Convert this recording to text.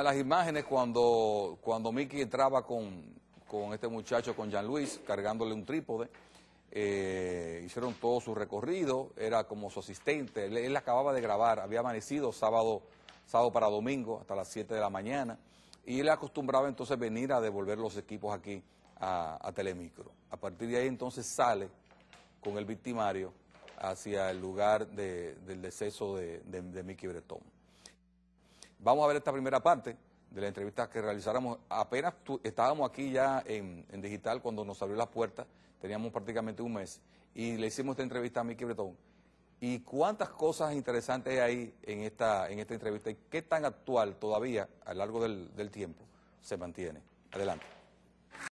las imágenes cuando, cuando Mickey entraba con, este muchacho, con Jean Luis, cargándole un trípode. Eh, hicieron todo su recorrido, era como su asistente, él, acababa de grabar, había amanecido sábado, sábado para domingo hasta las 7 de la mañana y él acostumbraba entonces venir a devolver los equipos aquí a, Telemicro. A partir de ahí entonces sale con el victimario hacia el lugar del deceso de, de Mickey Bretón. Vamos a ver esta primera parte de la entrevista que realizáramos. Apenas estábamos aquí ya en, digital cuando nos abrió la puerta, teníamos prácticamente un mes, y le hicimos esta entrevista a Mickey Breton. ¿Y cuántas cosas interesantes hay en esta, en esta entrevista y qué tan actual todavía a lo largo del tiempo se mantiene? Adelante.